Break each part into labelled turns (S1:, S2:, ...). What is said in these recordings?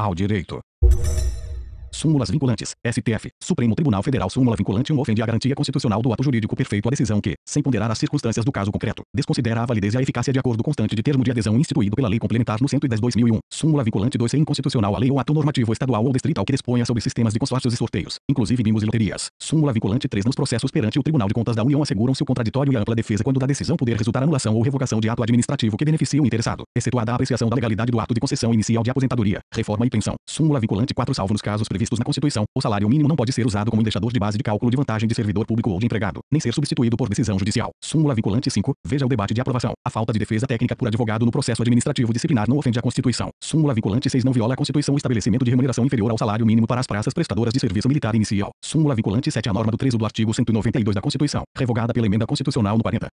S1: ao direito. Súmulas vinculantes. STF. Supremo Tribunal Federal. Súmula vinculante 1 um ofende a garantia constitucional do ato jurídico perfeito. A decisão que, sem ponderar as circunstâncias do caso concreto, desconsidera a validez e a eficácia de acordo constante de termo de adesão instituído pela lei complementar no 110/2001. Súmula vinculante 2 é inconstitucional a lei ou ato normativo estadual ou distrital que disponha sobre sistemas de consórcios e sorteios, inclusive mimos e loterias. Súmula vinculante 3 nos processos perante o Tribunal de Contas da União asseguram-se o contraditório e a ampla defesa quando da decisão poder resultar anulação ou revogação de ato administrativo que beneficie o interessado, excetuada a apreciação da legalidade do ato de concessão inicial de aposentadoria, reforma e pensão. Súmula vinculante 4 salvo nos casos previstos previstos na Constituição, o salário mínimo não pode ser usado como indexador de base de cálculo de vantagem de servidor público ou de empregado, nem ser substituído por decisão judicial. Súmula vinculante 5. Veja o debate de aprovação. A falta de defesa técnica por advogado no processo administrativo disciplinar não ofende a Constituição. Súmula vinculante 6. Não viola a Constituição o estabelecimento de remuneração inferior ao salário mínimo para as praças prestadoras de serviço militar inicial. Súmula vinculante 7. A norma do 3 do artigo 192 da Constituição, revogada pela emenda constitucional no 40.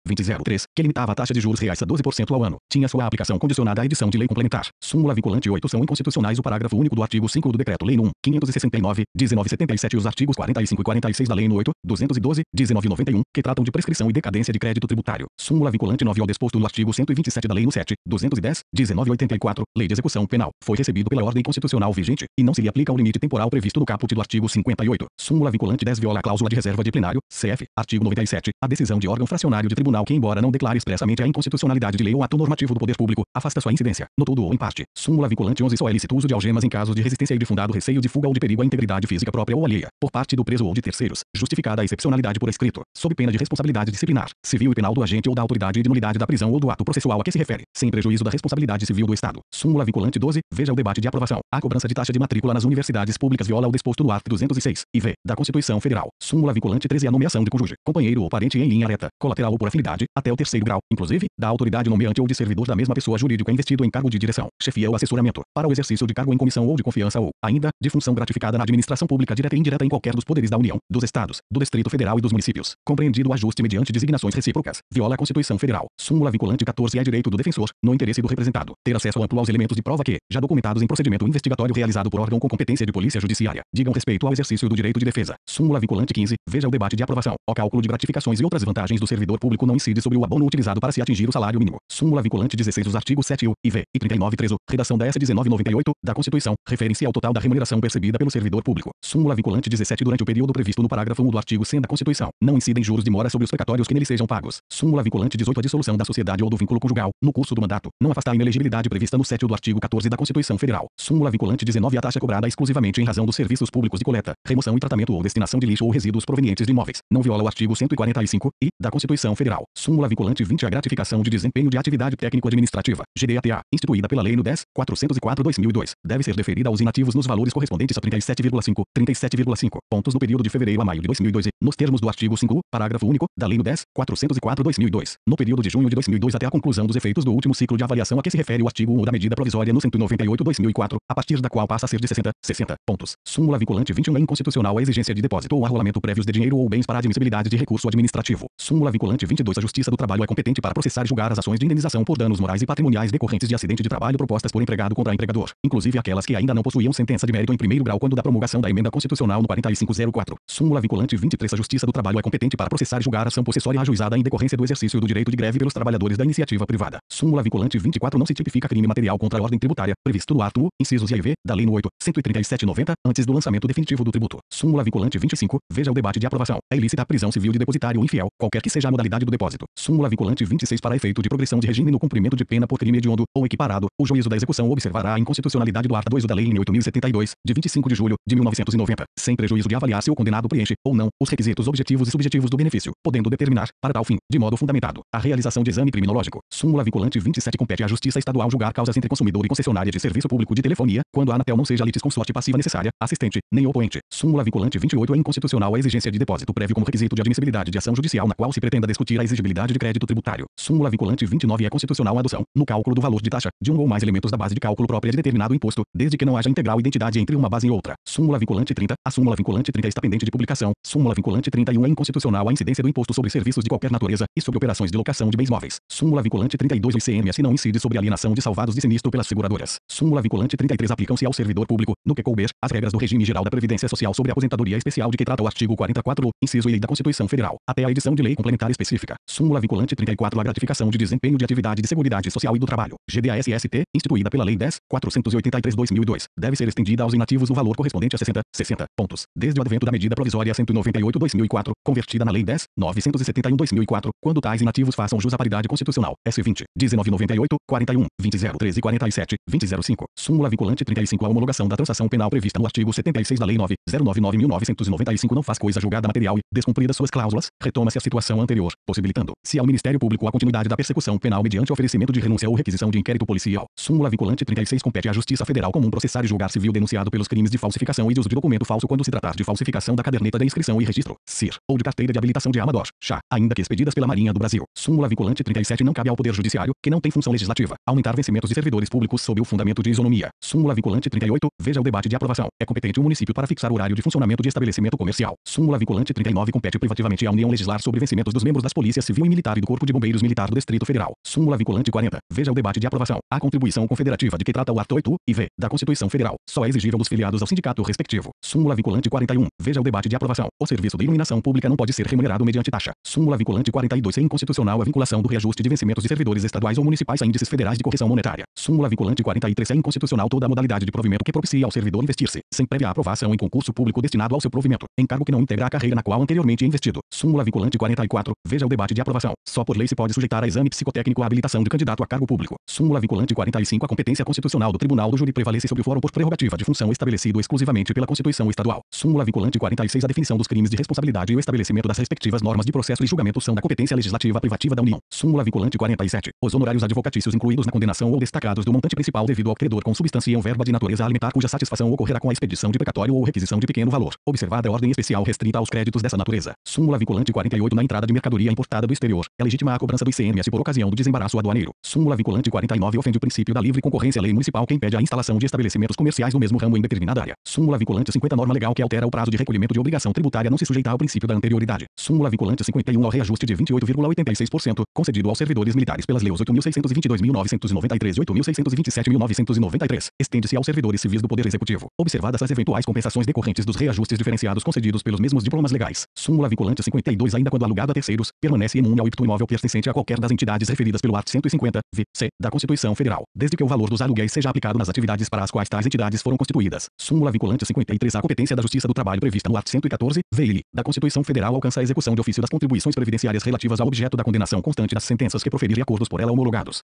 S1: que limitava a taxa de juros reais a 12% ao ano, tinha sua aplicação condicionada à edição de lei complementar. Súmula vinculante 8. São inconstitucionais o parágrafo único do artigo 5 do Decreto-Lei nº 560. 1969, 1977 e os artigos 45 e 46 da Lei no 8, 212, 1991, que tratam de prescrição e decadência de crédito tributário. Súmula vinculante 9 ao disposto no artigo 127 da Lei no 7, 210, 1984, Lei de Execução Penal, foi recebido pela ordem constitucional vigente e não se lhe aplica o limite temporal previsto no caput do artigo 58. Súmula vinculante 10 viola a cláusula de reserva de plenário, CF, artigo 97, a decisão de órgão fracionário de tribunal que embora não declare expressamente a inconstitucionalidade de lei ou ato normativo do poder público, afasta sua incidência, no todo ou em parte. Súmula vinculante 11 só é lícito uso de algemas em casos de resistência e de fundado receio de fuga ou de perigo perigo à integridade física própria ou alheia, por parte do preso ou de terceiros, justificada a excepcionalidade por escrito, sob pena de responsabilidade disciplinar, civil e penal do agente ou da autoridade de nulidade da prisão ou do ato processual a que se refere, sem prejuízo da responsabilidade civil do Estado. Súmula vinculante 12, veja o debate de aprovação. A cobrança de taxa de matrícula nas universidades públicas viola o disposto no art. 206 e V da Constituição Federal. Súmula vinculante 13, a nomeação de cônjuge, companheiro ou parente em linha reta, colateral ou por afinidade, até o terceiro grau, inclusive, da autoridade nomeante ou de servidor da mesma pessoa jurídica investido em cargo de direção, chefia ou assessoramento, para o exercício de cargo em comissão ou de confiança ou, ainda, de função gratificada aplicada na administração pública direta e indireta em qualquer dos poderes da União, dos Estados, do Distrito Federal e dos municípios, compreendido o ajuste mediante designações recíprocas, viola a Constituição Federal. Súmula vinculante 14 é direito do defensor, no interesse do representado, ter acesso amplo aos elementos de prova que, já documentados em procedimento investigatório realizado por órgão com competência de polícia judiciária, digam respeito ao exercício do direito de defesa. Súmula vinculante 15, veja o debate de aprovação. O cálculo de gratificações e outras vantagens do servidor público não incide sobre o abono utilizado para se atingir o salário mínimo. Súmula vinculante 16 os artigos 7 e V e 39 3 redação da S1998 da Constituição, referem-se ao total da remuneração percebida pelos servidor público. Súmula vinculante 17 Durante o período previsto no parágrafo 1 do artigo 100 da Constituição, não incidem juros de mora sobre os precatórios que neles sejam pagos. Súmula vinculante 18 A dissolução da sociedade ou do vínculo conjugal, no curso do mandato, não afasta a inelegibilidade prevista no 7 do artigo 14 da Constituição Federal. Súmula vinculante 19 A taxa cobrada exclusivamente em razão dos serviços públicos de coleta, remoção e tratamento ou destinação de lixo ou resíduos provenientes de imóveis, não viola o artigo 145 e da Constituição Federal. Súmula vinculante 20 A gratificação de desempenho de atividade técnico-administrativa, GDATA, instituída pela Lei no 10.404/2002, deve ser deferida aos inativos nos valores correspondentes a 30 37,5, 37,5 pontos no período de fevereiro a maio de 2012, nos termos do artigo 5, parágrafo único, da Lei no 10, 404-2002, no período de junho de 2002 até a conclusão dos efeitos do último ciclo de avaliação a que se refere o artigo 1 da medida provisória no 198-2004, a partir da qual passa a ser de 60, 60 pontos. Súmula vinculante 21 é inconstitucional a exigência de depósito ou arrolamento prévios de dinheiro ou bens para admissibilidade de recurso administrativo. Súmula vinculante 22 a Justiça do Trabalho é competente para processar e julgar as ações de indenização por danos morais e patrimoniais decorrentes de acidente de trabalho propostas por empregado contra empregador, inclusive aquelas que ainda não possuíam sentença de mérito em primeiro grau quando da promulgação da emenda constitucional no 4504. Súmula vinculante 23 A Justiça do Trabalho é competente para processar e julgar ação possessória ajuizada em decorrência do exercício do direito de greve pelos trabalhadores da iniciativa privada. Súmula vinculante 24 Não se tipifica crime material contra a ordem tributária, previsto no ato, incisos e v, da Lei no 8, 13790, antes do lançamento definitivo do tributo. Súmula vinculante 25, veja o debate de aprovação. É ilícita a prisão civil de depositário infiel, qualquer que seja a modalidade do depósito. Súmula vinculante 26 para efeito de progressão de regime no cumprimento de pena por crime hediondo ou equiparado, o juízo da execução observará a inconstitucionalidade do ato 2 da Lei em 8072, de 25 de de julho de 1990, sem prejuízo de avaliar se o condenado preenche, ou não, os requisitos objetivos e subjetivos do benefício, podendo determinar, para tal fim, de modo fundamentado, a realização de exame criminológico. Súmula vinculante 27 compete à Justiça Estadual julgar causas entre consumidor e concessionária de serviço público de telefonia, quando a Anatel não seja litisconsorte passiva necessária, assistente, nem oponente. Súmula vinculante 28 é inconstitucional a exigência de depósito prévio como requisito de admissibilidade de ação judicial na qual se pretenda discutir a exigibilidade de crédito tributário. Súmula vinculante 29 é constitucional a adoção, no cálculo do valor de taxa, de um ou mais elementos da base de cálculo própria de determinado imposto, desde que não haja integral identidade entre uma base e outra contra. Súmula vinculante 30. A súmula vinculante 30 está pendente de publicação. Súmula vinculante 31 é inconstitucional a incidência do imposto sobre serviços de qualquer natureza e sobre operações de locação de bens móveis. Súmula vinculante 32 o ICMS não incide sobre alienação de salvados de sinistro pelas seguradoras. Súmula vinculante 33 aplicam-se ao servidor público, no que couber, as regras do regime geral da Previdência Social sobre a aposentadoria especial de que trata o artigo 44, inciso I da Constituição Federal, até a edição de lei complementar específica. Súmula vinculante 34 a gratificação de desempenho de atividade de Seguridade Social e do Trabalho, GDASST, instituída pela Lei 10.483/2002, deve ser estendida aos inativos no valor valor correspondente a 60, 60 pontos, desde o advento da medida provisória 198-2004, convertida na Lei 10, 971-2004, quando tais inativos façam jus à paridade constitucional, S20, 1998, 41, 20, 13, 47, 2005, súmula vinculante 35 à homologação da transação penal prevista no artigo 76 da Lei 9, 099-1995 não faz coisa julgada material e, descumprida suas cláusulas, retoma-se a situação anterior, possibilitando, se ao Ministério Público a continuidade da persecução penal mediante oferecimento de renúncia ou requisição de inquérito policial, súmula vinculante 36 compete à Justiça Federal Comum processar e julgar civil denunciado pelos crimes de falsificação e de uso de documento falso quando se tratar de falsificação da caderneta de inscrição e registro, CIR, ou de carteira de habilitação de amador, chá, ainda que expedidas pela Marinha do Brasil. Súmula vinculante 37 não cabe ao Poder Judiciário, que não tem função legislativa, aumentar vencimentos de servidores públicos sob o fundamento de isonomia. Súmula vinculante 38, veja o debate de aprovação. É competente o município para fixar o horário de funcionamento de estabelecimento comercial. Súmula vinculante 39 compete privativamente à União legislar sobre vencimentos dos membros das polícias civil e militar e do Corpo de Bombeiros Militar do Distrito Federal. Súmula vinculante 40, veja o debate de aprovação. A contribuição confederativa de que trata o artigo 8 e v da Constituição Federal só é exigível dos filiados ao sindicato respectivo. Súmula vinculante 41. Veja o debate de aprovação. O serviço de iluminação pública não pode ser remunerado mediante taxa. Súmula vinculante 42. É inconstitucional a vinculação do reajuste de vencimentos de servidores estaduais ou municipais a índices federais de correção monetária. Súmula vinculante 43. É inconstitucional toda a modalidade de provimento que propicia ao servidor investir-se, sem prévia aprovação em concurso público destinado ao seu provimento, encargo que não integra a carreira na qual anteriormente é investido. Súmula vinculante 44. Veja o debate de aprovação. Só por lei se pode sujeitar a exame psicotécnico a habilitação de candidato a cargo público. Súmula vinculante 45. A competência constitucional do Tribunal do Júri prevalece sobre o fórum por prerrogativa de função estabelecido exclusivamente pela Constituição Estadual. Súmula vinculante 46 A definição dos crimes de responsabilidade e o estabelecimento das respectivas normas de processo e julgamento são da competência legislativa privativa da União. Súmula vinculante 47. Os honorários advocatícios incluídos na condenação ou destacados do montante principal devido ao credor consubstanciam verba de natureza alimentar cuja satisfação ocorrerá com a expedição de precatório ou requisição de pequeno valor, observada a ordem especial restrita aos créditos dessa natureza. Súmula vinculante 48 Na entrada de mercadoria importada do exterior, é legítima a cobrança do ICMS por ocasião do desembaraço aduaneiro. Súmula vinculante 49 Ofende o princípio da livre concorrência lei municipal que impede a instalação de estabelecimentos comerciais no mesmo ramo em determinada área tributária. Súmula vinculante 50 norma legal que altera o prazo de recolhimento de obrigação tributária não se sujeita ao princípio da anterioridade. Súmula vinculante 51 ao reajuste de 28,86% concedido aos servidores militares pelas leis 8622.993 e 8627.993. Estende-se aos servidores civis do Poder Executivo, observadas as eventuais compensações decorrentes dos reajustes diferenciados concedidos pelos mesmos diplomas legais. Súmula vinculante 52 ainda quando alugado a terceiros, permanece imune ao iptu imóvel pertencente a qualquer das entidades referidas pelo art 150, v. c. da Constituição Federal, desde que o valor dos aluguéis seja aplicado nas atividades para as quais tais entidades foram constituídas. Súmula súmula vinculante 53 a competência da Justiça do Trabalho prevista no art. 114, VIL, da Constituição Federal alcança a execução de ofício das contribuições previdenciárias relativas ao objeto da condenação constante das sentenças que proferir e acordos por ela homologados.